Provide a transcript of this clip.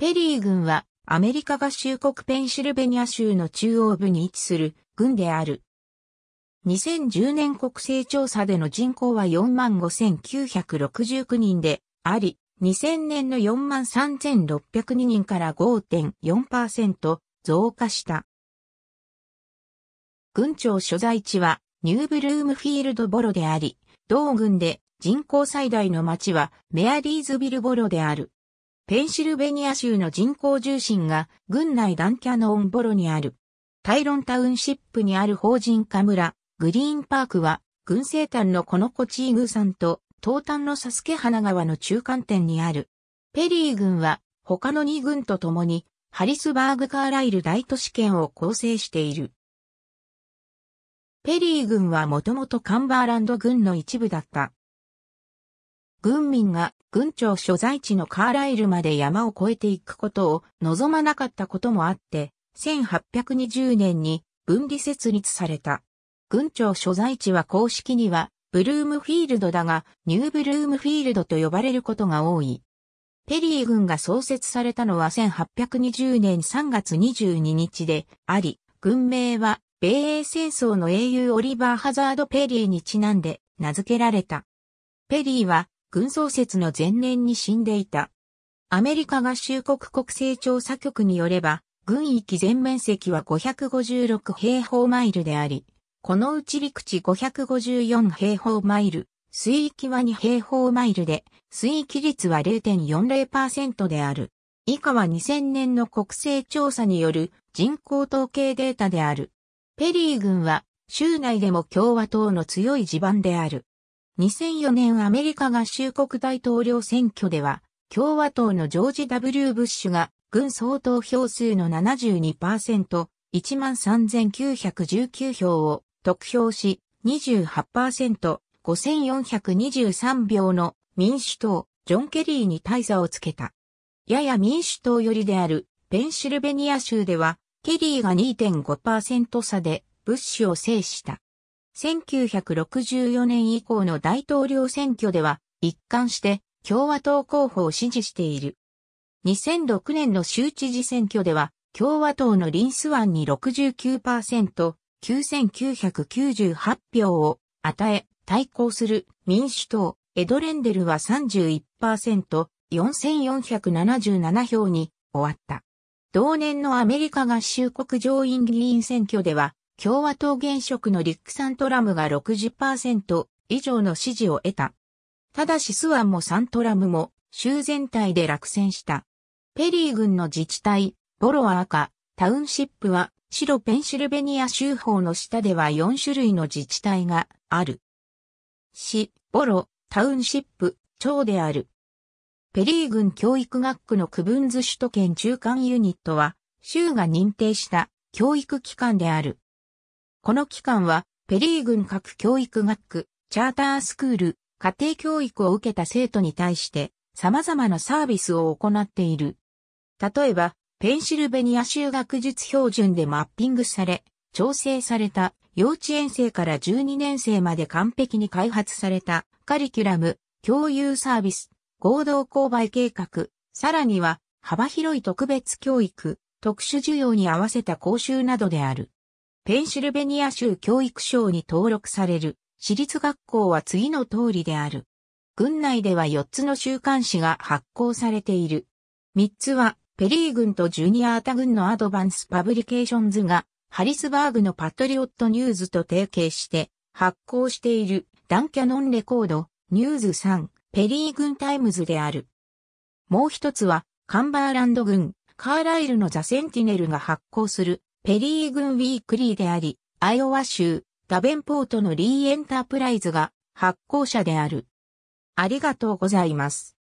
ペリー軍はアメリカ合衆国ペンシルベニア州の中央部に位置する軍である。2010年国勢調査での人口は45,969人であり、2000年の43,602人から5.4%増加した。軍庁所在地はニューブルームフィールドボロであり、同軍で人口最大の町はメアリーズビルボロである。ペンシルベニア州の人口重心が、郡内ダンキャノンボロにある。タイロンタウンシップにある法人カムラ、グリーンパークは、群生誕のこのコチーグ山と、東端のサスケ花川の中間点にある。ペリー郡は、他の2郡と共に、ハリスバーグ・カーライル大都市圏を構成している。ペリー郡はもともとカンバーランド郡の一部だった。軍民が軍庁所在地のカーライルまで山を越えていくことを望まなかったこともあって、1820年に分離設立された。軍庁所在地は公式にはブルームフィールドだが、ニューブルームフィールドと呼ばれることが多い。ペリー軍が創設されたのは1820年3月22日であり、軍名は米英戦争の英雄オリバー・ハザード・ペリーにちなんで名付けられた。ペリーは軍創設の前年に死んでいた。アメリカ合衆国国勢調査局によれば、軍域全面積は556平方マイルであり、このうち陸地554平方マイル、水域は2平方マイルで、水域率は0.40%である。以下は2000年の国勢調査による人口統計データである。ペリー軍は州内でも共和党の強い地盤である。2004年アメリカ合衆国大統領選挙では、共和党のジョージ・ W・ ブッシュが、軍総投票数の72%、13,919票を得票し、28%、5,423票の民主党、ジョン・ケリーに大差をつけた。やや民主党寄りである、ペンシルベニア州では、ケリーが2.5%差で、ブッシュを制した。1964年以降の大統領選挙では一貫して共和党候補を支持している。2006年の州知事選挙では共和党のリンスワンに69%、9998票を与え、対抗する民主党、エドレンデルは31%、4477票に終わった。同年のアメリカ合衆国上院議員選挙では、共和党現職のリック・サントラムが60%以上の支持を得た。ただしスワンもサントラムも州全体で落選した。ペリー軍の自治体、ボロは赤、タウンシップは白ペンシルベニア州法の下では4種類の自治体がある。市、ボロ、タウンシップ、町である。ペリー軍教育学区の区分図首都圏中間ユニットは、州が認定した教育機関である。この期間は、ペリー軍各教育学区、チャータースクール、家庭教育を受けた生徒に対して、様々なサービスを行っている。例えば、ペンシルベニア州学術標準でマッピングされ、調整された幼稚園生から12年生まで完璧に開発されたカリキュラム、共有サービス、合同購買計画、さらには幅広い特別教育、特殊需要に合わせた講習などである。ペンシルベニア州教育省に登録される私立学校は次の通りである。郡内では4つの週刊誌が発行されている。3つは、ペリー軍とジュニアータ軍のアドバンスパブリケーションズが、ハリスバーグのパトリオットニューズと提携して発行しているダンキャノンレコード、ニューズ3、ペリー軍タイムズである。もう一つは、カンバーランド軍カーライルのザ・センティネルが発行するペリー軍ウィークリーであり、アイオワ州、ダベンポートのリーエンタープライズが発行者である。ありがとうございます。